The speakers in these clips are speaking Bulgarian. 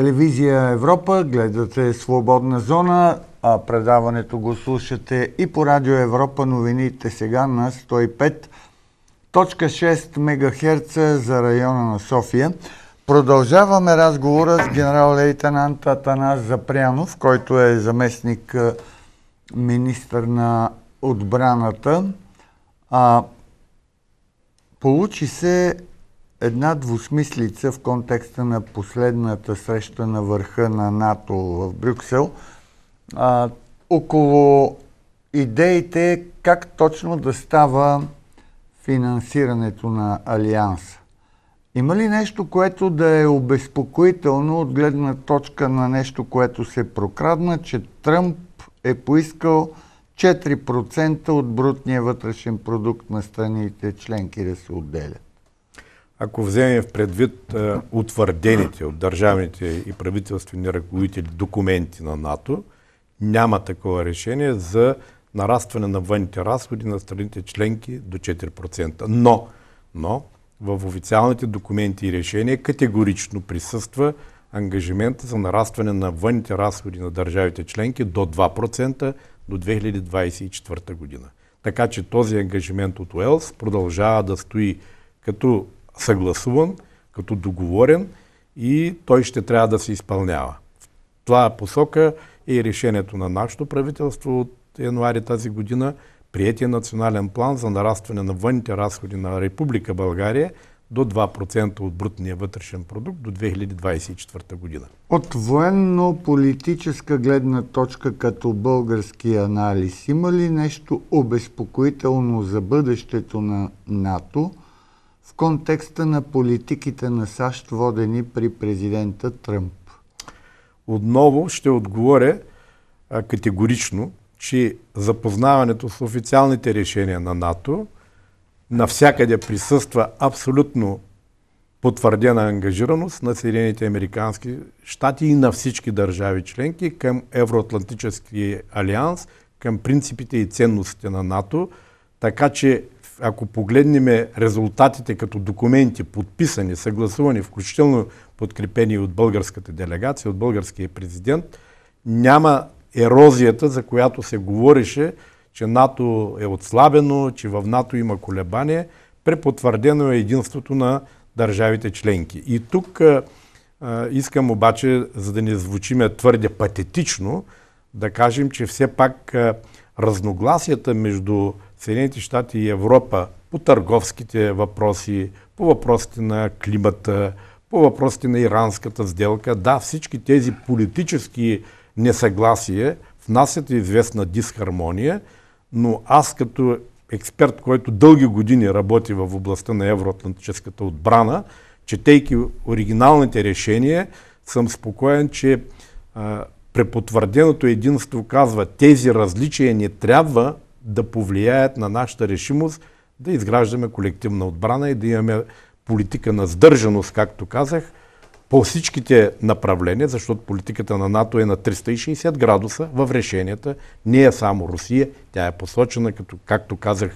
телевизия Европа, гледате Свободна зона, а предаването го слушате и по Радио Европа новините сега на 105.6 МГц за района на София. Продължаваме разговора с генерал-лейтенант Атанас Запрянов, който е заместник министър на отбраната. А, получи се една двусмислица в контекста на последната среща на върха на НАТО в Брюксел а, около идеите как точно да става финансирането на Алианса. Има ли нещо, което да е обезпокоително от гледна точка на нещо, което се прокрадна, че Тръмп е поискал 4% от брутния вътрешен продукт на страните членки да се отделят? ако вземем в предвид е, утвърдените от държавните и правителствени ръководители документи на НАТО, няма такова решение за нарастване на вънните разходи на страните членки до 4%. Но, но в официалните документи и решения категорично присъства ангажимента за нарастване на вънните разходи на държавите членки до 2% до 2024 година. Така че този ангажимент от Уелс продължава да стои като съгласуван, като договорен и той ще трябва да се изпълнява. В това посока е и решението на нашето правителство от януари тази година, приятие национален план за нарастване на вънните разходи на Република България до 2% от брутния вътрешен продукт до 2024 година. От военно-политическа гледна точка като български анализ има ли нещо обезпокоително за бъдещето на НАТО контекста на политиките на САЩ, водени при президента Тръмп? Отново ще отговоря категорично, че запознаването с официалните решения на НАТО навсякъде присъства абсолютно потвърдена ангажираност на Съединените Американски щати и на всички държави членки към Евроатлантическия алианс, към принципите и ценностите на НАТО. Така че ако погледнем резултатите като документи, подписани, съгласувани, включително подкрепени от българската делегация, от българския президент, няма ерозията, за която се говореше, че НАТО е отслабено, че в НАТО има колебание. Препотвърдено е единството на държавите членки. И тук а, а, искам обаче, за да не звучиме твърде патетично, да кажем, че все пак а, разногласията между Съединените щати и Европа по търговските въпроси, по въпросите на климата, по въпросите на иранската сделка. Да, всички тези политически несъгласия внасят известна дисхармония, но аз като експерт, който дълги години работи в областта на евроатлантическата отбрана, четейки оригиналните решения, съм спокоен, че препотвърденото единство казва тези различия не трябва да повлияят на нашата решимост да изграждаме колективна отбрана и да имаме политика на сдържаност, както казах, по всичките направления, защото политиката на НАТО е на 360 градуса в решенията. Не е само Русия, тя е посочена като, както казах,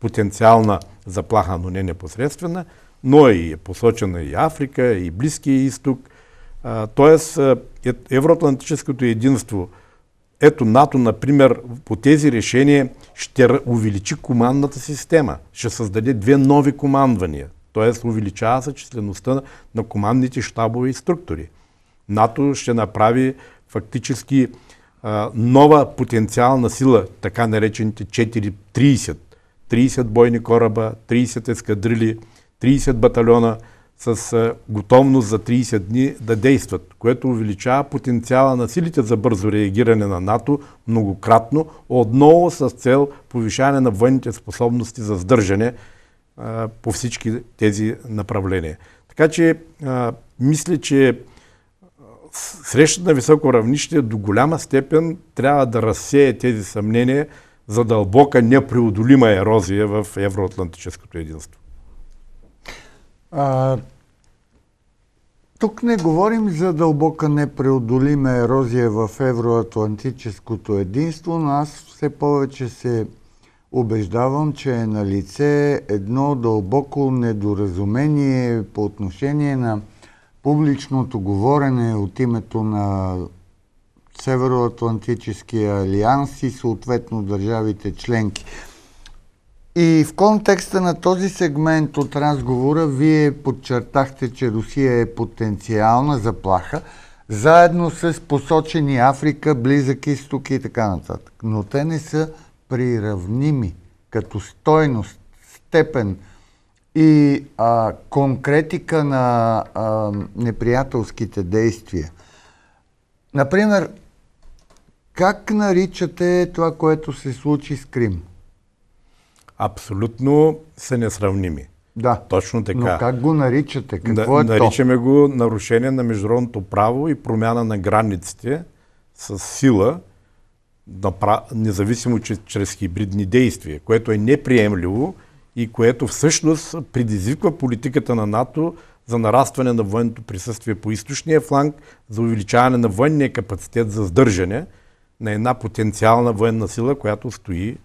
потенциална заплаха, но не непосредствена, но и е посочена и Африка, и Близкия изток. Тоест, е, евроатлантическото единство – ето НАТО, например, по тези решения ще увеличи командната система, ще създаде две нови командвания, т.е. увеличава се числеността на командните щабове и структури. НАТО ще направи фактически нова потенциална сила, така наречените 4, 30, 30 бойни кораба, 30 ескадрили, 30 батальона – с е, готовност за 30 дни да действат, което увеличава потенциала на силите за бързо реагиране на НАТО многократно, отново с цел повишаване на военните способности за сдържане а, е, по всички тези направления. Така че а, е, мисля, че срещата на високо равнище до голяма степен трябва да разсее тези съмнения за дълбока непреодолима ерозия в евроатлантическото единство. А, тук не говорим за дълбока непреодолима ерозия в евроатлантическото единство, но аз все повече се убеждавам, че е на лице едно дълбоко недоразумение по отношение на публичното говорене от името на Североатлантическия алианс и съответно държавите членки. И в контекста на този сегмент от разговора, вие подчертахте, че Русия е потенциална заплаха, заедно с посочени Африка, Близък изток и така нататък. Но те не са приравними като стойност, степен и а, конкретика на а, неприятелските действия. Например, как наричате това, което се случи с Крим? абсолютно са несравними. Да. Точно така. Но как го наричате? Какво да, е наричаме то? го нарушение на международното право и промяна на границите с сила, независимо че, чрез хибридни действия, което е неприемливо и което всъщност предизвиква политиката на НАТО за нарастване на военното присъствие по източния фланг, за увеличаване на военния капацитет за сдържане на една потенциална военна сила, която стои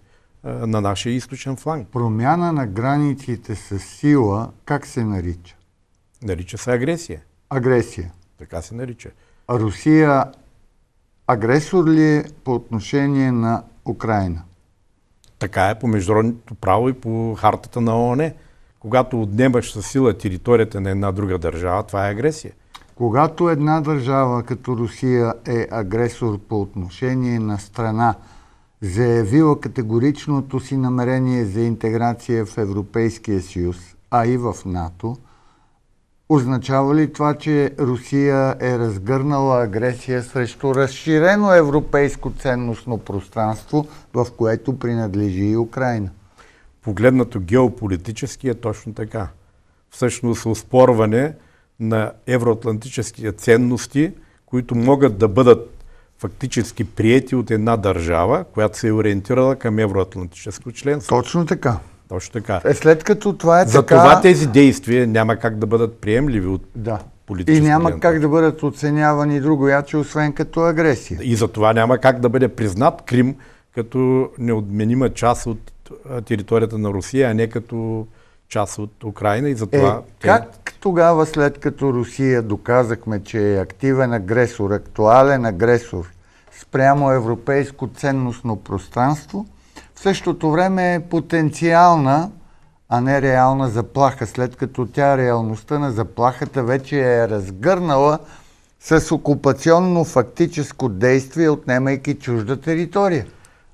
е, на нашия източен фланг. Промяна на границите с сила, как се нарича? Нарича се агресия. Агресия. Така се нарича. А Русия агресор ли е по отношение на Украина? Така е по международното право и по хартата на ООН. Когато отнемаш със сила територията на една друга държава, това е агресия. Когато една държава като Русия е агресор по отношение на страна, заявила категоричното си намерение за интеграция в Европейския съюз, а и в НАТО, означава ли това, че Русия е разгърнала агресия срещу разширено европейско ценностно пространство, в което принадлежи и Украина? Погледнато геополитически е точно така. Всъщност оспорване на евроатлантическите ценности, които могат да бъдат фактически приети от една държава, която се е ориентирала към евроатлантическо членство. Точно така. Точно така. Е, след като това е За така... това тези действия няма как да бъдат приемливи от да. И няма клиент. как да бъдат оценявани другояче, освен като агресия. И за това няма как да бъде признат Крим като неотменима част от територията на Русия, а не като част от Украина и затова... Е, как тогава след като Русия доказахме, че е активен агресор, актуален агресор спрямо европейско ценностно пространство, в същото време е потенциална, а не реална заплаха, след като тя реалността на заплахата вече е разгърнала с окупационно фактическо действие, отнемайки чужда територия.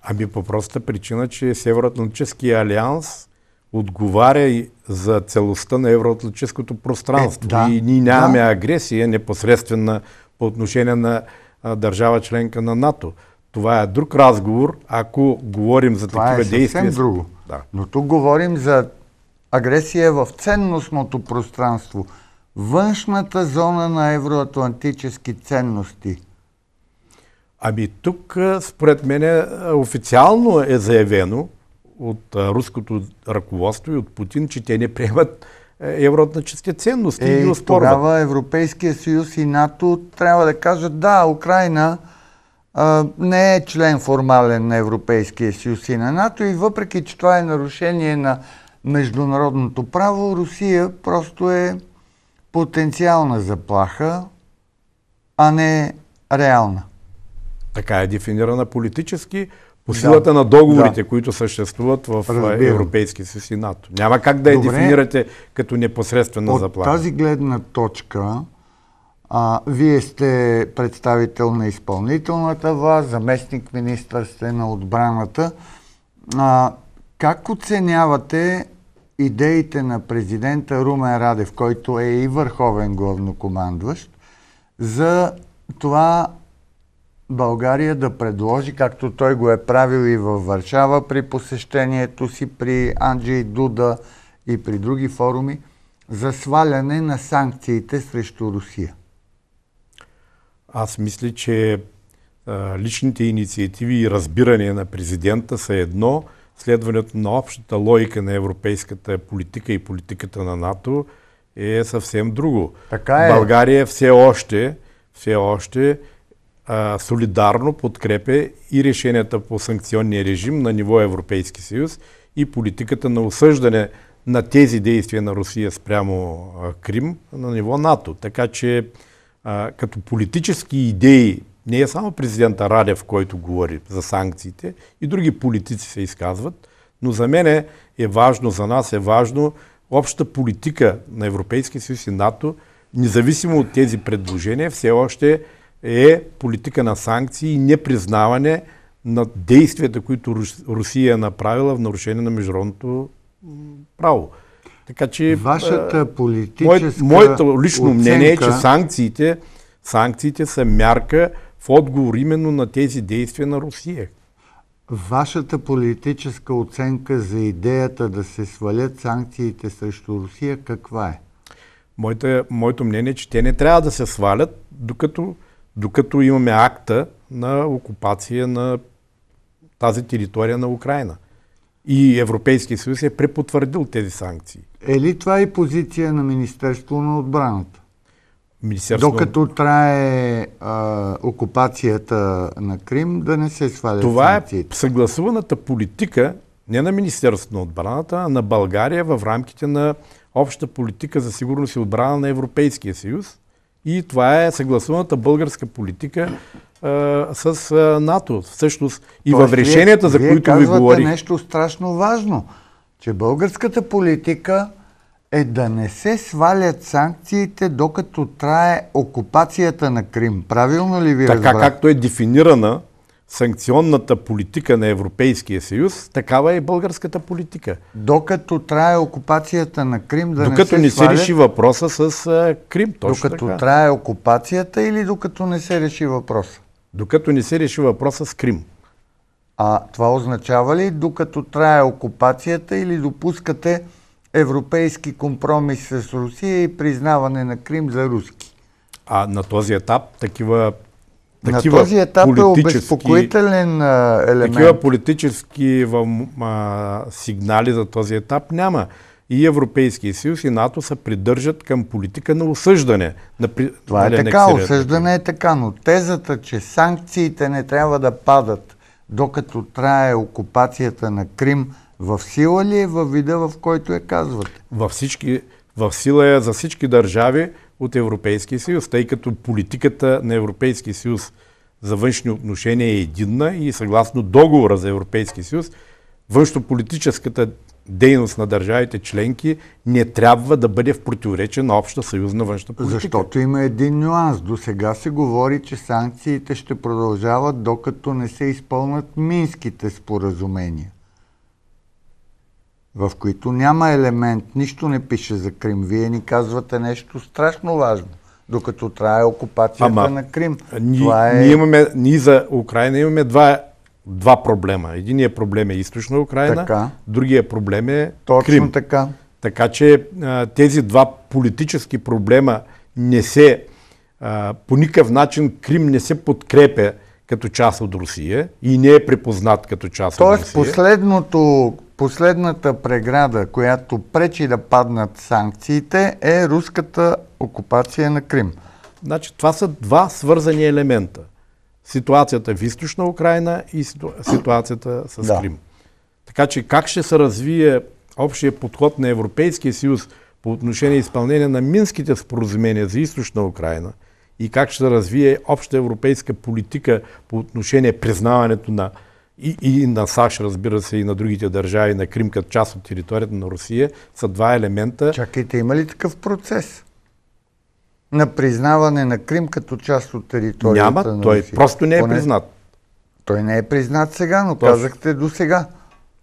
Ами по простата причина, че Североатлантическия алианс отговаря и за целостта на евроатлантическото пространство. Е, да, и ние нямаме да. агресия непосредствена по отношение на държава членка на НАТО. Това е друг разговор, ако говорим за Това е такива е действия. Това е друго. Да. Но тук говорим за агресия в ценностното пространство. Външната зона на евроатлантически ценности. Ами тук, според мен, официално е заявено от руското ръководство и от Путин, че те не приемат е, евроатлантически ценности е, и успорват. Тогава Европейския съюз и НАТО трябва да кажат да, Украина а, не е член формален на Европейския съюз и на НАТО и въпреки, че това е нарушение на международното право, Русия просто е потенциална заплаха, а не реална. Така е дефинирана политически по силата да. на договорите, да. които съществуват в Разбирам. Европейски съюз и НАТО. Няма как да я Добре. дефинирате като непосредствена От заплата. От тази гледна точка, а, вие сте представител на изпълнителната власт, заместник министър сте на отбраната. А, как оценявате идеите на президента Румен Радев, който е и върховен главнокомандващ, за това България да предложи, както той го е правил и във Варшава при посещението си при Анджей Дуда и при други форуми, за сваляне на санкциите срещу Русия? Аз мисля, че личните инициативи и разбиране на президента са едно, следването на общата логика на европейската политика и политиката на НАТО е съвсем друго. Така е. България все още, все още солидарно подкрепя и решенията по санкционния режим на ниво Европейски съюз и политиката на осъждане на тези действия на Русия спрямо Крим на ниво НАТО. Така че като политически идеи не е само президента Радев, който говори за санкциите, и други политици се изказват, но за мен е, важно, за нас е важно общата политика на Европейския съюз и НАТО, независимо от тези предложения, все още е политика на санкции и непризнаване на действията, които Русия е направила в нарушение на международното право. Така че вашата политическа моето лично оценка... мнение е, че санкциите, санкциите са мярка в отговор именно на тези действия на Русия. Вашата политическа оценка за идеята да се свалят санкциите срещу Русия каква е? моето мнение е, че те не трябва да се свалят, докато докато имаме акта на окупация на тази територия на Украина. И Европейския съюз е препотвърдил тези санкции. Е ли това и позиция на Министерство на отбраната? Министерство... Докато трае а, окупацията на Крим, да не се свалят Това е санкциите. е съгласуваната политика не на Министерството на отбраната, а на България в рамките на обща политика за сигурност и отбрана на Европейския съюз, и това е съгласуваната българска политика с НАТО. Всъщност и в решенията, за които ви говорих. нещо страшно важно, че българската политика е да не се свалят санкциите, докато трае окупацията на Крим. Правилно ли ви разбрах? Така както е дефинирана санкционната политика на Европейския съюз, такава е и българската политика. Докато трае окупацията на Крим, да докато не се, не се реши въпроса с а, Крим, точно Докато така. трае окупацията или докато не се реши въпроса? Докато не се реши въпроса с Крим. А това означава ли докато трае окупацията или допускате европейски компромис с Русия и признаване на Крим за руски? А на този етап такива такива на този етап е обезпокоителен елемент. Такива политически сигнали за този етап няма. И Европейския съюз и НАТО се придържат към политика на осъждане. На при... Това е нали, така, осъждане е така, но тезата, че санкциите не трябва да падат докато трае окупацията на Крим, в сила ли е във вида, в който я казвате? Във всички, в сила е за всички държави, от Европейския съюз, тъй като политиката на Европейския съюз за външни отношения е единна и съгласно договора за Европейския съюз, външнополитическата дейност на държавите членки не трябва да бъде в противоречие на обща съюзна външна политика. Защото има един нюанс. До сега се говори, че санкциите ще продължават докато не се изпълнат минските споразумения в които няма елемент, нищо не пише за Крим. Вие ни казвате нещо страшно важно, докато трае окупацията Ама, на Крим. Ни, Това е... ние, имаме, ние за Украина имаме два, два проблема. Единият проблем е източна Украина, така. другия проблем е Точно Крим. така. Така че а, тези два политически проблема не се, а, по никакъв начин Крим не се подкрепя като част от Русия и не е припознат като част Тоест, от Русия. Тоест последното, последната преграда, която пречи да паднат санкциите е руската окупация на Крим. Значи това са два свързани елемента. Ситуацията в източна Украина и ситуацията с да. Крим. Така че как ще се развие общия подход на Европейския съюз по отношение изпълнение на минските споразумения за източна Украина – и как ще развие обща европейска политика по отношение признаването на и, и на САЩ, разбира се, и на другите държави, на Крим като част от територията на Русия, са два елемента. Чакайте, има ли такъв процес? На признаване на Крим като част от територията Няма, на Русия? той просто не е Поне... признат. Той не е признат сега, но Тоест... казахте до сега.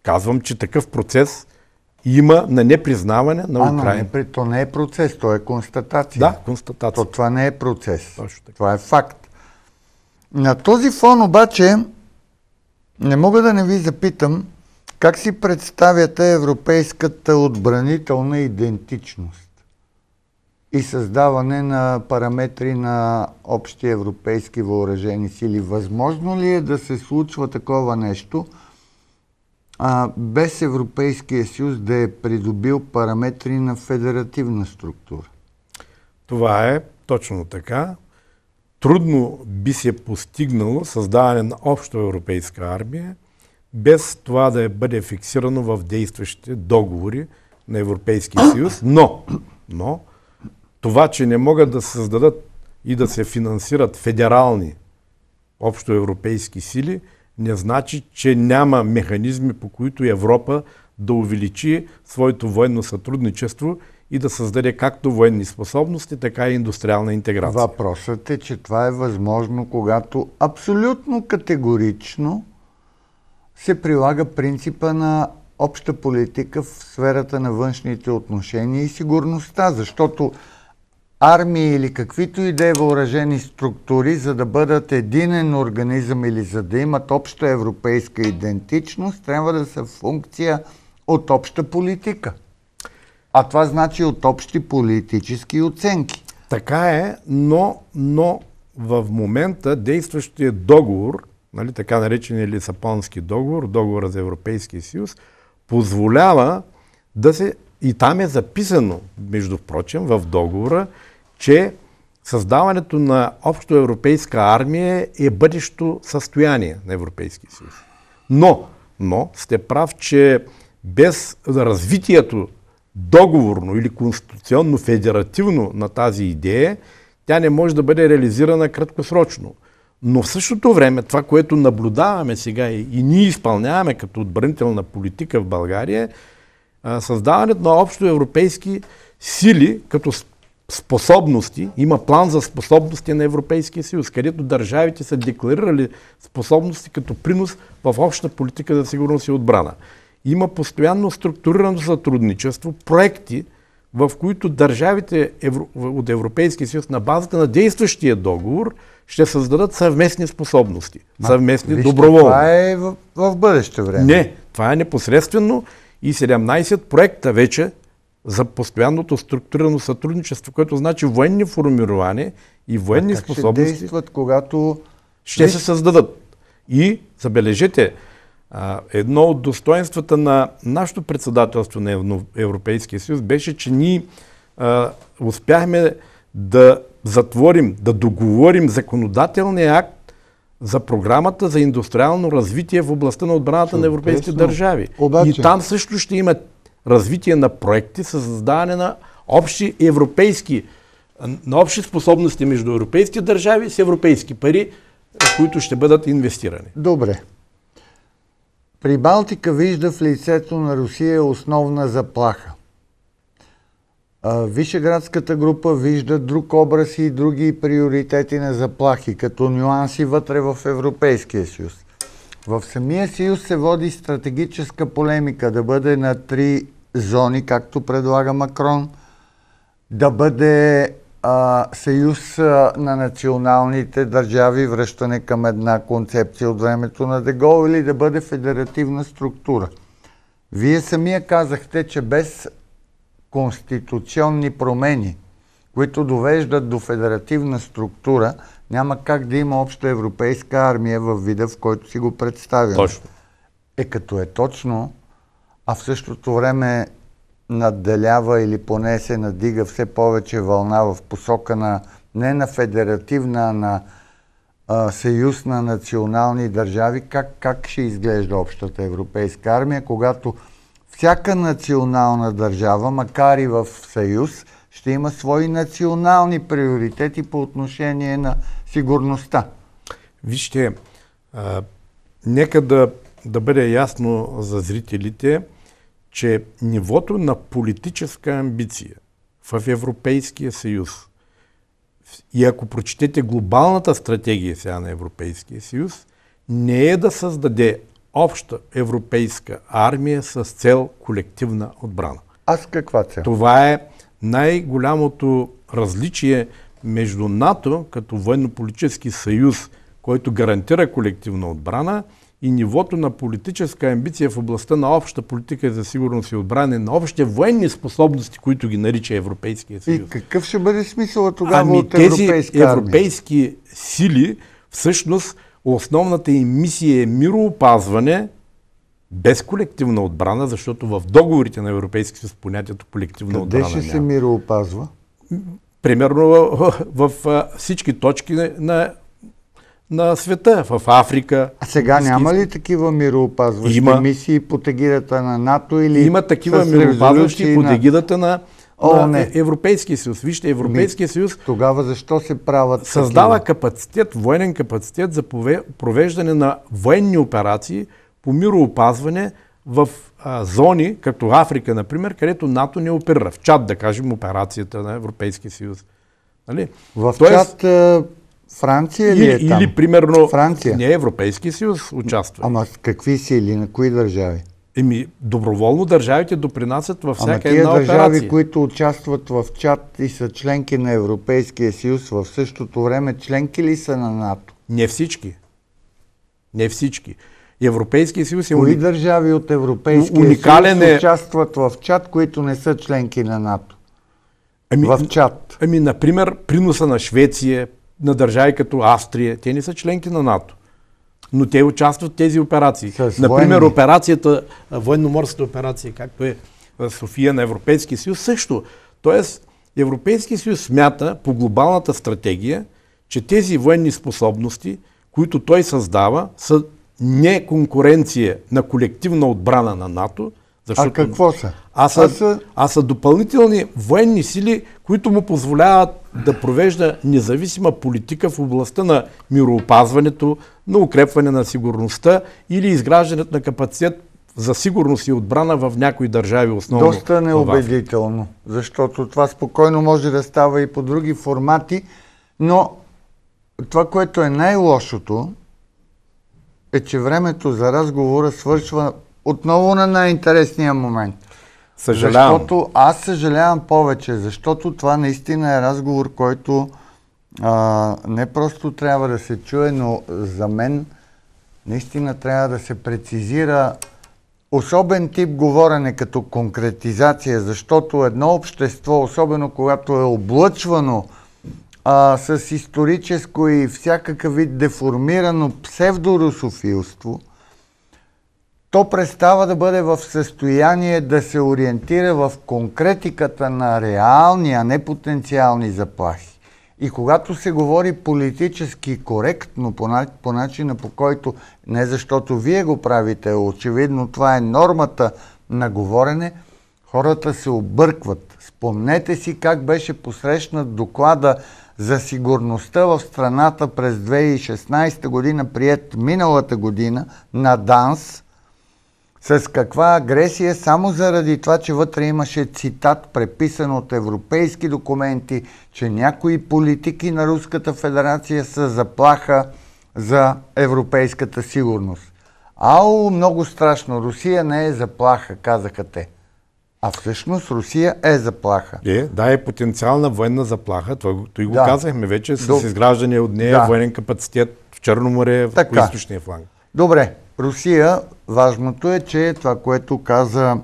Казвам, че такъв процес има на непризнаване на Украина. Не, то не е процес, то е констатация. Да, констатация. То това не е процес. Това е факт. На този фон обаче не мога да не ви запитам как си представяте европейската отбранителна идентичност и създаване на параметри на общи европейски въоръжени сили. Възможно ли е да се случва такова нещо – а, без Европейския съюз да е придобил параметри на федеративна структура. Това е точно така. Трудно би се постигнало създаване на общо европейска армия, без това да бъде фиксирано в действащите договори на Европейския съюз, но, но това, че не могат да създадат и да се финансират федерални общоевропейски сили – не значи, че няма механизми, по които Европа да увеличи своето военно сътрудничество и да създаде както военни способности, така и индустриална интеграция. Въпросът е, че това е възможно, когато абсолютно категорично се прилага принципа на обща политика в сферата на външните отношения и сигурността, защото армии или каквито и да е въоръжени структури, за да бъдат единен организъм или за да имат обща европейска идентичност, трябва да са функция от обща политика. А това значи от общи политически оценки. Така е, но, но в момента действащия договор, нали, така наречения Лисапонски договор, договора за Европейския съюз, позволява да се и там е записано, между прочим, в договора, че създаването на общоевропейска армия е бъдещо състояние на Европейския съюз. Но, но сте прав, че без развитието договорно или конституционно федеративно на тази идея, тя не може да бъде реализирана краткосрочно. Но в същото време това, което наблюдаваме сега и, и ние изпълняваме като отбранителна политика в България, създаването на общо европейски сили като способности, има план за способности на Европейския съюз, където държавите са декларирали способности като принос в обща политика за сигурност и отбрана. Има постоянно структурирано сътрудничество, проекти, в които държавите от Европейския съюз на базата на действащия договор ще създадат съвместни способности, съвместни доброволни. Това е в, в бъдеще време. Не, това е непосредствено и 17 проекта вече за постоянното структурирано сътрудничество, което значи военни формирования и военни а способности. Ще действат, когато... Ще се създадат. И, забележете, едно от достоинствата на нашето председателство на Европейския съюз беше, че ние успяхме да затворим, да договорим законодателния акт за програмата за индустриално развитие в областта на отбраната на европейските държави. Обаче... И там също ще има развитие на проекти със създаване на общи европейски, на общи способности между европейски държави с европейски пари, които ще бъдат инвестирани. Добре. При балтика вижда в лицето на Русия основна заплаха. Вишеградската група вижда друг образ и други приоритети на заплахи, като нюанси вътре в Европейския съюз. В самия съюз се води стратегическа полемика да бъде на три зони, както предлага Макрон, да бъде а, съюз а, на националните държави, връщане към една концепция от времето на Дегол или да бъде федеративна структура. Вие самия казахте, че без конституционни промени, които довеждат до федеративна структура, няма как да има обща европейска армия в вида, в който си го представим. Точно. Е като е точно, а в същото време надделява или поне се надига все повече вълна в посока на не на федеративна, а на а, съюз на национални държави, как, как ще изглежда общата европейска армия, когато всяка национална държава, макар и в Съюз, ще има свои национални приоритети по отношение на сигурността. Вижте, а, нека да, да бъде ясно за зрителите, че нивото на политическа амбиция в Европейския съюз и ако прочетете глобалната стратегия сега на Европейския съюз, не е да създаде обща европейска армия с цел колективна отбрана. Аз каква цел? Това е най-голямото различие между НАТО като военно-политически съюз, който гарантира колективна отбрана и нивото на политическа амбиция в областта на обща политика за сигурност и отбране, на общите военни способности, които ги нарича Европейския съюз. И какъв ще бъде смисъла тогава ами от европейска тези европейски сили всъщност основната им мисия е мироопазване без колективна отбрана, защото в договорите на Европейския съюз понятието колективна Къде отбрана Къде ще се мироопазва? Примерно в, в всички точки на на света, в Африка. А сега няма ли такива мироопазващи има, мисии под егидата на НАТО или Има такива мироопазващи под егидата на... на О, на е, Европейския съюз. Вижте, Европейския съюз тогава защо се правят създава такива? капацитет, военен капацитет за провеждане на военни операции по мироопазване в а, зони, като Африка, например, където НАТО не оперира. В чат, да кажем, операцията на Европейския съюз. Нали? В Тоест, Франция или, ли е там? Или, примерно, Франция. не е Европейския съюз участва. Ама с какви сили, на кои държави? Еми, доброволно държавите допринасят във всяка Ама тия една държави, операция. които участват в чат и са членки на Европейския съюз, в същото време членки ли са на НАТО? Не всички. Не всички. Европейския съюз е... Кои държави от Европейския уникален съюз е... участват в чат, които не са членки на НАТО? Ами, в чат. Ами, например, приноса на Швеция, на държави като Австрия, те не са членки на НАТО но те участват в тези операции. С Например, военни. операцията, военноморската операция, както е София на Европейския съюз, също. Тоест, Европейския съюз смята по глобалната стратегия, че тези военни способности, които той създава, са не конкуренция на колективна отбрана на НАТО, защото... А какво са? А са, а са... а са допълнителни военни сили, които му позволяват да провежда независима политика в областта на мироопазването, на укрепване на сигурността или изграждането на капацитет за сигурност и отбрана в някои държави основно. Доста неубедително, защото това спокойно може да става и по други формати, но това, което е най-лошото, е, че времето за разговора свършва отново на най-интересния момент. Съжалявам. Защото аз съжалявам повече, защото това наистина е разговор, който а, не просто трябва да се чуе, но за мен наистина трябва да се прецизира особен тип говорене като конкретизация, защото едно общество, особено когато е облъчвано а, с историческо и всякакъв вид деформирано псевдорусофилство, то престава да бъде в състояние да се ориентира в конкретиката на реални, а не потенциални заплахи. И когато се говори политически коректно, по, по начина по който, не защото вие го правите, очевидно това е нормата на говорене, хората се объркват. Спомнете си как беше посрещнат доклада за сигурността в страната през 2016 година, прият миналата година на ДАНС – с каква агресия, само заради това, че вътре имаше цитат, преписан от европейски документи, че някои политики на Руската федерация са заплаха за европейската сигурност. Ау, много страшно, Русия не е заплаха, казаха те. А всъщност Русия е заплаха. Е, да, е потенциална военна заплаха. Той, той да. го казахме вече с До... изграждане от нея да. военен капацитет в Черноморе в източния фланг. Добре, Русия, важното е, че това, което каза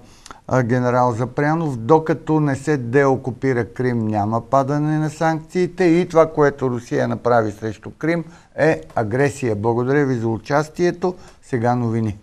генерал Запрянов, докато не се деокупира Крим, няма падане на санкциите и това, което Русия направи срещу Крим е агресия. Благодаря ви за участието. Сега новини.